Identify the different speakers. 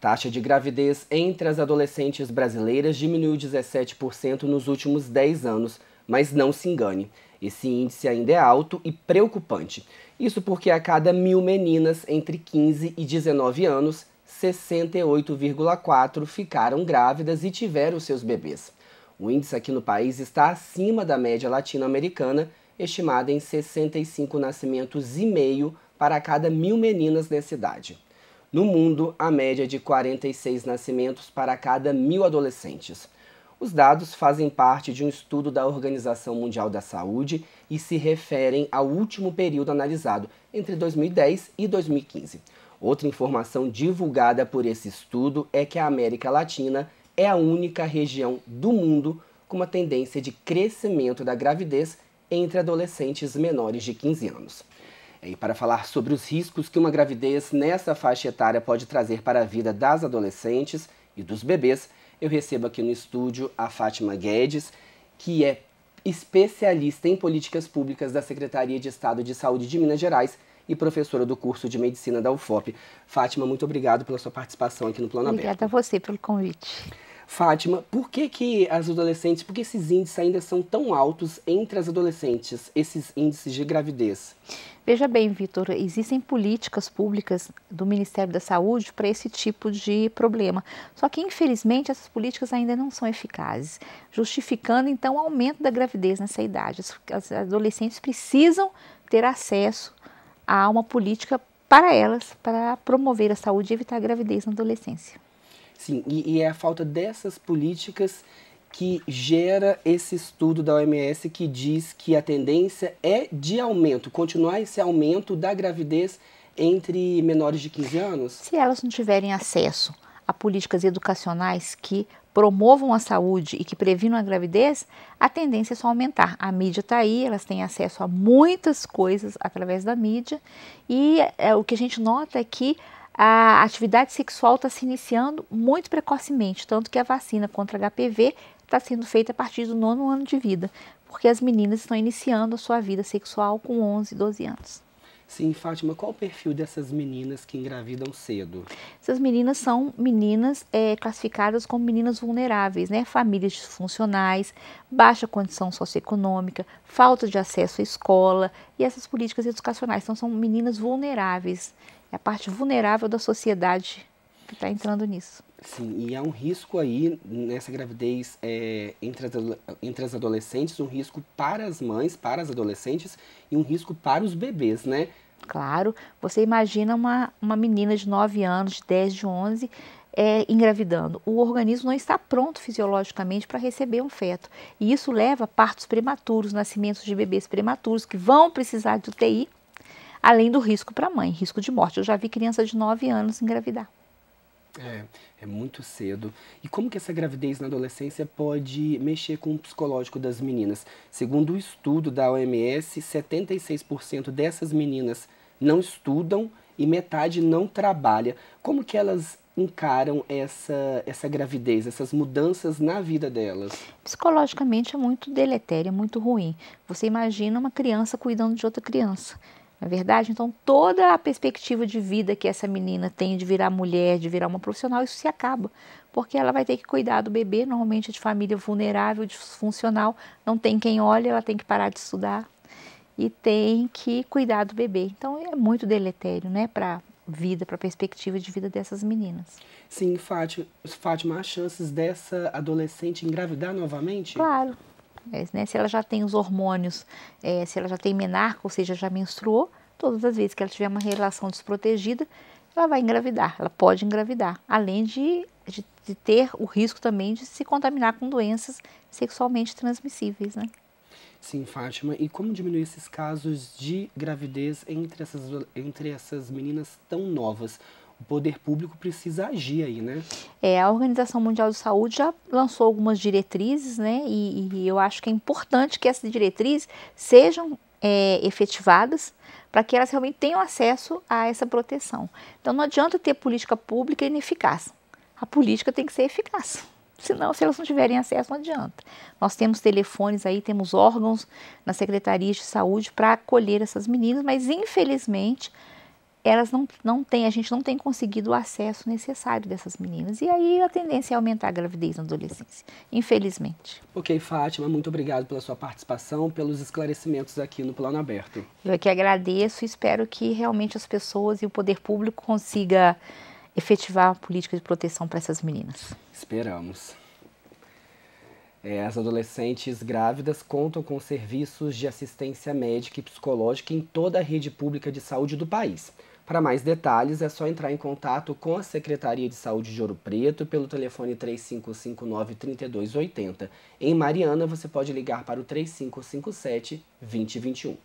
Speaker 1: taxa de gravidez entre as adolescentes brasileiras diminuiu 17% nos últimos 10 anos, mas não se engane, esse índice ainda é alto e preocupante. Isso porque a cada mil meninas entre 15 e 19 anos, 68,4 ficaram grávidas e tiveram seus bebês. O índice aqui no país está acima da média latino-americana, estimada em 65 nascimentos e meio para cada mil meninas nessa idade. No mundo, a média de 46 nascimentos para cada mil adolescentes. Os dados fazem parte de um estudo da Organização Mundial da Saúde e se referem ao último período analisado, entre 2010 e 2015. Outra informação divulgada por esse estudo é que a América Latina é a única região do mundo com uma tendência de crescimento da gravidez entre adolescentes menores de 15 anos e para falar sobre os riscos que uma gravidez nessa faixa etária pode trazer para a vida das adolescentes e dos bebês, eu recebo aqui no estúdio a Fátima Guedes, que é especialista em políticas públicas da Secretaria de Estado de Saúde de Minas Gerais e professora do curso de medicina da UFOP. Fátima, muito obrigado pela sua participação aqui no Plano Obrigada Aberto. Obrigada a você pelo
Speaker 2: convite.
Speaker 1: Fátima, por que, que as adolescentes, por que esses índices ainda são tão altos entre as adolescentes, esses índices de gravidez?
Speaker 2: Veja bem, Vitor, existem políticas públicas do Ministério da Saúde para esse tipo de problema. Só que, infelizmente, essas políticas ainda não são eficazes, justificando então o aumento da gravidez nessa idade. As adolescentes precisam ter acesso a uma política para elas, para promover a saúde e evitar a gravidez na adolescência.
Speaker 1: Sim, e, e é a falta dessas políticas que gera esse estudo da OMS que diz que a tendência é de aumento, continuar esse aumento da gravidez entre menores de 15 anos? Se
Speaker 2: elas não tiverem acesso a políticas educacionais que promovam a saúde e que previnam a gravidez, a tendência é só aumentar. A mídia está aí, elas têm acesso a muitas coisas através da mídia e é, o que a gente nota é que a atividade sexual está se iniciando muito precocemente, tanto que a vacina contra HPV está sendo feita a partir do nono ano de vida, porque as meninas estão iniciando a sua vida sexual com 11, 12 anos.
Speaker 1: Sim, Fátima, qual o perfil dessas meninas que engravidam cedo?
Speaker 2: Essas meninas são meninas é, classificadas como meninas vulneráveis, né? Famílias disfuncionais, baixa condição socioeconômica, falta de acesso à escola e essas políticas educacionais. Então, são meninas vulneráveis. É a parte vulnerável da sociedade que está entrando nisso.
Speaker 1: Sim, e há um risco aí nessa gravidez é, entre, as, entre as adolescentes, um risco para as mães, para as adolescentes e um risco para os bebês, né? Claro, você imagina
Speaker 2: uma, uma menina de 9 anos, de 10, de 11, é, engravidando. O organismo não está pronto fisiologicamente para receber um feto. E isso leva a partos prematuros, nascimentos de bebês prematuros que vão precisar de UTI, além do risco para a mãe, risco de morte. Eu já vi criança de 9 anos engravidar.
Speaker 1: É, é muito cedo. E como que essa gravidez na adolescência pode mexer com o psicológico das meninas? Segundo o um estudo da OMS, 76% dessas meninas não estudam e metade não trabalha. Como que elas encaram essa, essa gravidez, essas mudanças na vida delas?
Speaker 2: Psicologicamente é muito deletério, é muito ruim. Você imagina uma criança cuidando de outra criança. Não é verdade, então toda a perspectiva de vida que essa menina tem de virar mulher, de virar uma profissional, isso se acaba, porque ela vai ter que cuidar do bebê, normalmente é de família vulnerável, disfuncional, não tem quem olhe, ela tem que parar de estudar e tem que cuidar do bebê. Então é muito deletério, né, para vida, para a perspectiva de vida dessas meninas.
Speaker 1: Sim, Fátima, Fátima, há chances dessa adolescente engravidar novamente? Claro,
Speaker 2: é, né? Se ela já tem os hormônios, é, se ela já tem menarca, ou seja, já menstruou, todas as vezes que ela tiver uma relação desprotegida, ela vai engravidar, ela pode engravidar, além de, de, de ter o risco também de se contaminar com doenças sexualmente transmissíveis, né?
Speaker 1: Sim, Fátima. E como diminuir esses casos de gravidez entre essas, entre essas meninas tão novas? o poder público precisa agir aí, né?
Speaker 2: É, a Organização Mundial de Saúde já lançou algumas diretrizes, né? E, e eu acho que é importante que essas diretrizes sejam é, efetivadas para que elas realmente tenham acesso a essa proteção. Então não adianta ter política pública ineficaz. A política tem que ser eficaz. Senão, se elas não tiverem acesso, não adianta. Nós temos telefones aí, temos órgãos na Secretaria de Saúde para acolher essas meninas, mas infelizmente elas não, não têm, a gente não tem conseguido o acesso necessário dessas meninas. E aí a tendência é aumentar a gravidez na adolescência, infelizmente.
Speaker 1: Ok, Fátima, muito obrigado pela sua participação, pelos esclarecimentos aqui no Plano Aberto.
Speaker 2: Eu é que agradeço e espero que realmente as pessoas e o poder público consiga efetivar a política de proteção para essas meninas.
Speaker 1: Esperamos. É, as adolescentes grávidas contam com serviços de assistência médica e psicológica em toda a rede pública de saúde do país. Para mais detalhes, é só entrar em contato com a Secretaria de Saúde de Ouro Preto pelo telefone 3559-3280. Em Mariana, você pode ligar para o 3557-2021.